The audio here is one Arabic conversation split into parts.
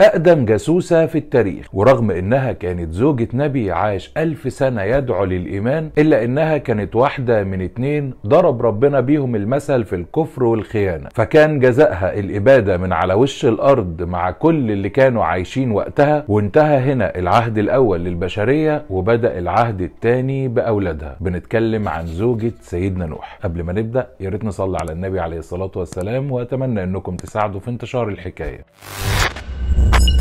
أقدم جاسوسة في التاريخ ورغم إنها كانت زوجة نبي عاش ألف سنة يدعو للإيمان إلا إنها كانت واحدة من اتنين ضرب ربنا بيهم المثل في الكفر والخيانة فكان جزاءها الإبادة من على وش الأرض مع كل اللي كانوا عايشين وقتها وانتهى هنا العهد الأول للبشرية وبدأ العهد الثاني بأولادها بنتكلم عن زوجة سيدنا نوح قبل ما نبدأ يا ريت نصلي على النبي عليه الصلاة والسلام وأتمنى إنكم تساعدوا في انتشار الحكاية you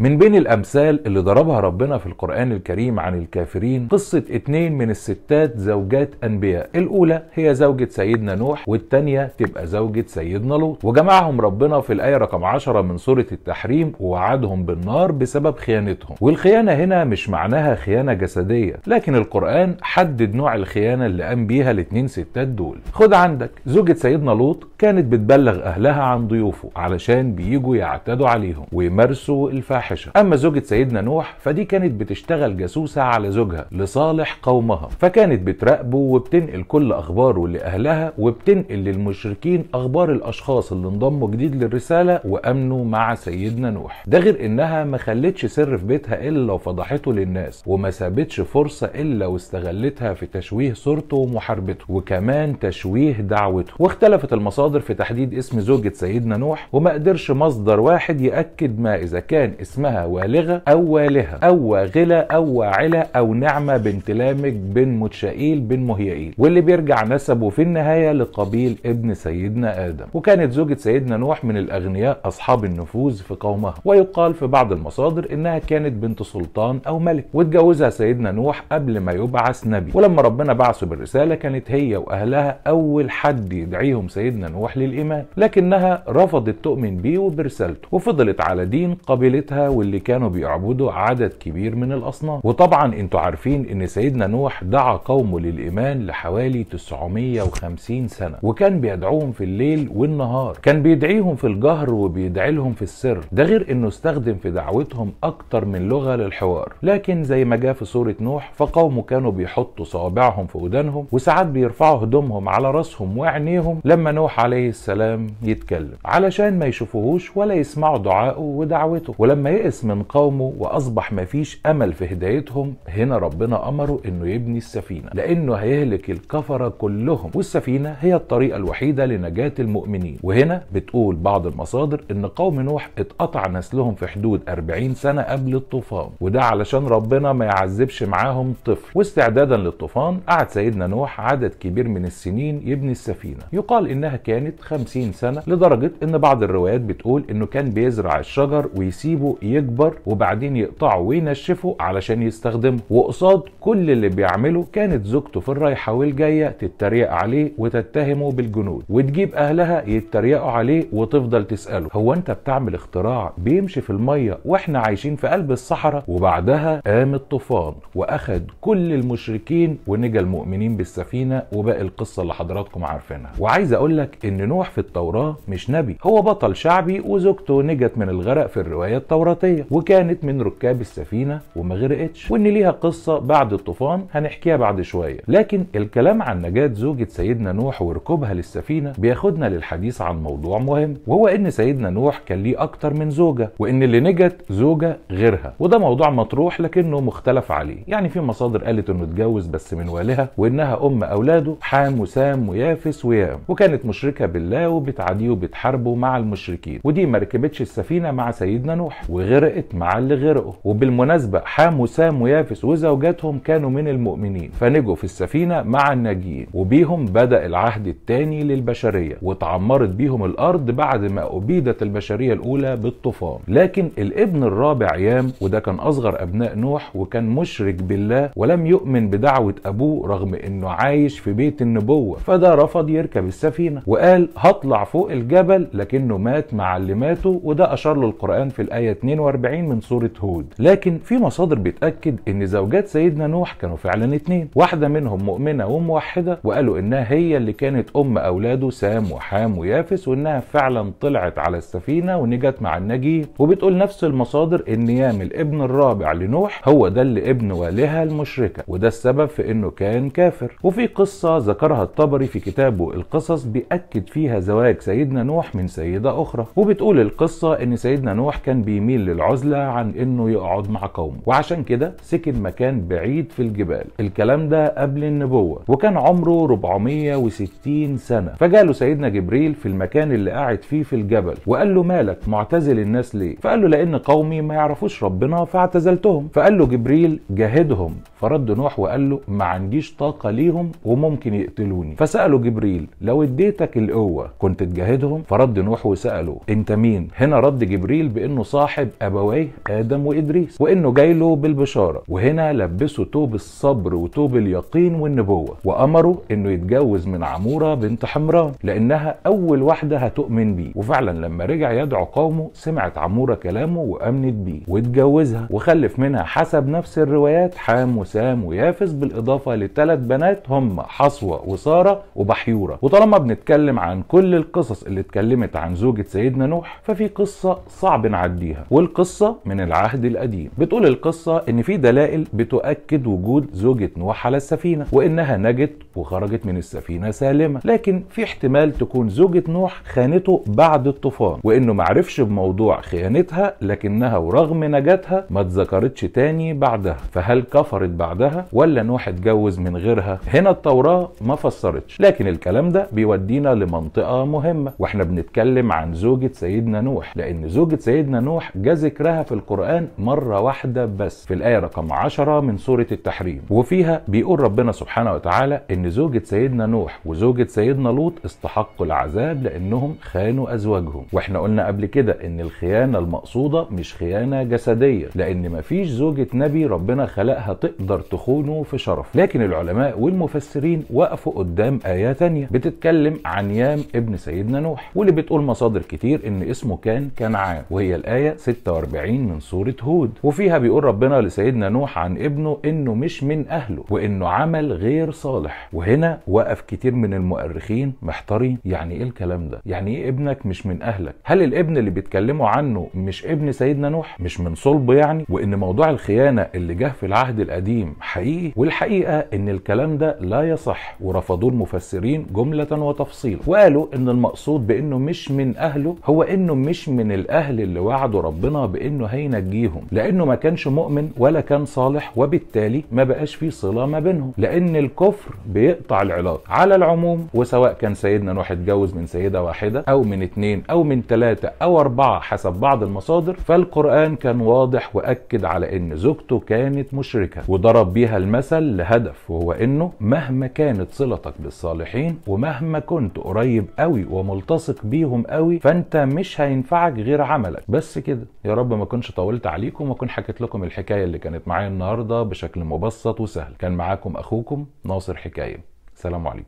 من بين الأمثال اللي ضربها ربنا في القرآن الكريم عن الكافرين قصة اتنين من الستات زوجات أنبياء الأولى هي زوجة سيدنا نوح والتانية تبقى زوجة سيدنا لوط وجمعهم ربنا في الآية رقم 10 من سورة التحريم ووعدهم بالنار بسبب خيانتهم والخيانة هنا مش معناها خيانة جسدية لكن القرآن حدد نوع الخيانة اللي قام بيها الاتنين ستات دول خد عندك زوجة سيدنا لوط كانت بتبلغ أهلها عن ضيوفه علشان بيجوا يعتدوا عليهم ويمارسوا الفاحشة الفاحشه اما زوجة سيدنا نوح فدي كانت بتشتغل جاسوسة على زوجها لصالح قومها فكانت بتراقبه وبتنقل كل اخباره لاهلها وبتنقل للمشركين اخبار الاشخاص اللي انضموا جديد للرساله وامنوا مع سيدنا نوح ده غير انها ما خلتش سر في بيتها الا وفضحته للناس وما سابتش فرصه الا واستغلتها في تشويه صورته ومحاربته وكمان تشويه دعوته واختلفت المصادر في تحديد اسم زوجة سيدنا نوح وما قدرش مصدر واحد ياكد ما اذا كان اسم اسمها والغة أو والهة أو واغلة أو واعلة أو نعمة بنت لامج بن متشائيل بن مهيئيل واللي بيرجع نسبه في النهاية لقبيل ابن سيدنا آدم وكانت زوجة سيدنا نوح من الأغنياء أصحاب النفوذ في قومها ويقال في بعض المصادر إنها كانت بنت سلطان أو ملك واتجوزها سيدنا نوح قبل ما يبعث نبي ولما ربنا بعثه بالرسالة كانت هي وأهلها أول حد يدعيهم سيدنا نوح للإيمان لكنها رفضت تؤمن بيه وبرسالته وفضلت على دين قبيلتها واللي كانوا بيعبدوا عدد كبير من الأصنام وطبعا انتوا عارفين ان سيدنا نوح دعا قومه للإيمان لحوالي 950 سنة وكان بيدعوهم في الليل والنهار كان بيدعيهم في الجهر وبيدعي لهم في السر ده غير انه استخدم في دعوتهم اكتر من لغة للحوار لكن زي ما جاء في سورة نوح فقومه كانوا بيحطوا صوابعهم في ودانهم وساعات بيرفعوا هدومهم على راسهم وعينيهم لما نوح عليه السلام يتكلم علشان ما يشوفوهوش ولا يسمعوا دعائه ودعوته ولما يائس من قومه واصبح مفيش امل في هدايتهم هنا ربنا امره انه يبني السفينه لانه هيهلك الكفره كلهم والسفينه هي الطريقه الوحيده لنجاه المؤمنين وهنا بتقول بعض المصادر ان قوم نوح اتقطع نسلهم في حدود 40 سنه قبل الطوفان وده علشان ربنا ما يعذبش معاهم طفل واستعدادا للطوفان قعد سيدنا نوح عدد كبير من السنين يبني السفينه يقال انها كانت 50 سنه لدرجه ان بعض الروايات بتقول انه كان بيزرع الشجر ويسيبه يكبر وبعدين يقطعه وينشفه علشان يستخدمه وقصاد كل اللي بيعمله كانت زوجته في الرايحه والجايه تتريق عليه وتتهمه بالجنود وتجيب اهلها يتريقوا عليه وتفضل تساله هو انت بتعمل اختراع بيمشي في الميه واحنا عايشين في قلب الصحراء وبعدها قام الطوفان واخد كل المشركين ونجا المؤمنين بالسفينه وباقي القصه اللي حضراتكم عارفينها وعايز اقول لك ان نوح في التوراه مش نبي هو بطل شعبي وزوجته نجت من الغرق في الروايه التوراه احتياطيه وكانت من ركاب السفينه وما غرقتش وان ليها قصه بعد الطوفان هنحكيها بعد شويه لكن الكلام عن نجاه زوجة سيدنا نوح وركوبها للسفينه بياخدنا للحديث عن موضوع مهم وهو ان سيدنا نوح كان ليه اكتر من زوجه وان اللي نجت زوجه غيرها وده موضوع مطروح لكنه مختلف عليه يعني في مصادر قالت انه اتجوز بس من والها وانها ام اولاده حام وسام ويافس ويام وكانت مشركه بالله وبتعاديه وبتحاربه مع المشركين ودي ما ركبتش السفينه مع سيدنا نوح وغير غرقت مع اللي غرقوا وبالمناسبة حام وسام ويافس وزوجاتهم كانوا من المؤمنين فنجوا في السفينة مع الناجيين وبيهم بدأ العهد الثاني للبشرية وتعمرت بيهم الأرض بعد ما أبيدت البشرية الأولى بالطوفان لكن الابن الرابع يام وده كان أصغر أبناء نوح وكان مشرك بالله ولم يؤمن بدعوة أبوه رغم أنه عايش في بيت النبوة فده رفض يركب السفينة وقال هطلع فوق الجبل لكنه مات مع اللي ماتوا وده أشار له القرآن في الآية 2 42 من سورة هود لكن في مصادر بتأكد ان زوجات سيدنا نوح كانوا فعلا اتنين واحدة منهم مؤمنة وموحدة وقالوا انها هي اللي كانت ام اولاده سام وحام ويافس وانها فعلا طلعت على السفينة ونجت مع النجيب وبتقول نفس المصادر ان يامل ابن الرابع لنوح هو ده اللي ابن والها المشركة وده السبب في انه كان كافر وفي قصة ذكرها الطبري في كتابه القصص بيأكد فيها زواج سيدنا نوح من سيدة اخرى وبتقول القصة ان سيدنا نوح كان بيميل بيميل للعزلة عن انه يقعد مع قومه وعشان كده سكن مكان بعيد في الجبال الكلام ده قبل النبوة وكان عمره 460 سنة فجاله سيدنا جبريل في المكان اللي قاعد فيه في الجبل وقال له مالك معتزل الناس ليه فقال له لان قومي ما يعرفوش ربنا فاعتزلتهم فقال له جبريل جاهدهم فرد نوح وقال له ما عنديش طاقة ليهم وممكن يقتلوني فسأله جبريل لو اديتك القوة كنت تجاهدهم فرد نوح وسأله انت مين هنا رد جبريل بانه صاحب ميلاد ابويه ادم وادريس وانه جاي له بالبشاره وهنا لبسه توب الصبر وتوب اليقين والنبوه وامره انه يتجوز من عموره بنت حمران لانها اول واحده هتؤمن بيه وفعلا لما رجع يدعو قومه سمعت عموره كلامه وامنت بيه واتجوزها وخلف منها حسب نفس الروايات حام وسام ويافس بالاضافه لثلاث بنات هم حصوه وساره وبحيوره وطالما بنتكلم عن كل القصص اللي اتكلمت عن زوجة سيدنا نوح ففي قصة صعب نعديها والقصة من العهد القديم بتقول القصة ان في دلائل بتؤكد وجود زوجة نوح على السفينة وانها نجت وخرجت من السفينة سالمة لكن في احتمال تكون زوجة نوح خانته بعد الطوفان وانه معرفش بموضوع خيانتها لكنها ورغم نجاتها ما اتذكرتش تاني بعدها فهل كفرت بعدها ولا نوح اتجوز من غيرها هنا التوراة ما فسرتش لكن الكلام ده بيودينا لمنطقة مهمة واحنا بنتكلم عن زوجة سيدنا نوح لان زوجة سيدنا نوح جاء ذكرها في القرآن مرة واحدة بس في الآية رقم 10 من سورة التحريم وفيها بيقول ربنا سبحانه وتعالى إن زوجة سيدنا نوح وزوجة سيدنا لوط استحقوا العذاب لأنهم خانوا أزواجهم وإحنا قلنا قبل كده إن الخيانة المقصودة مش خيانة جسدية لأن مفيش زوجة نبي ربنا خلقها تقدر تخونه في شرف لكن العلماء والمفسرين وقفوا قدام آية تانية بتتكلم عن يام ابن سيدنا نوح واللي بتقول مصادر كتير إن اسمه كان كنعان وهي الآية 6 46 من سورة هود وفيها بيقول ربنا لسيدنا نوح عن ابنه انه مش من اهله وانه عمل غير صالح وهنا وقف كتير من المؤرخين محتارين يعني ايه الكلام ده يعني ايه ابنك مش من اهلك هل الابن اللي بيتكلموا عنه مش ابن سيدنا نوح مش من صلبه يعني وان موضوع الخيانة اللي جه في العهد القديم حقيقي والحقيقة ان الكلام ده لا يصح ورفضوه المفسرين جملة وتفصيلا وقالوا ان المقصود بانه مش من اهله هو انه مش من الاهل اللي وعده ربنا ربنا بانه هينجيهم لانه ما كانش مؤمن ولا كان صالح وبالتالي ما بقاش في صله ما بينهم لان الكفر بيقطع العلاقه على العموم وسواء كان سيدنا نوح اتجوز من سيده واحده او من اتنين او من ثلاثه او اربعه حسب بعض المصادر فالقران كان واضح واكد على ان زوجته كانت مشركه وضرب بيها المثل لهدف وهو انه مهما كانت صلتك بالصالحين ومهما كنت قريب قوي وملتصق بيهم قوي فانت مش هينفعك غير عملك بس كده يا رب ما اكونش طولت عليكم واكون حكيت لكم الحكايه اللي كانت معايا النهارده بشكل مبسط وسهل كان معاكم اخوكم ناصر حكايه سلام عليكم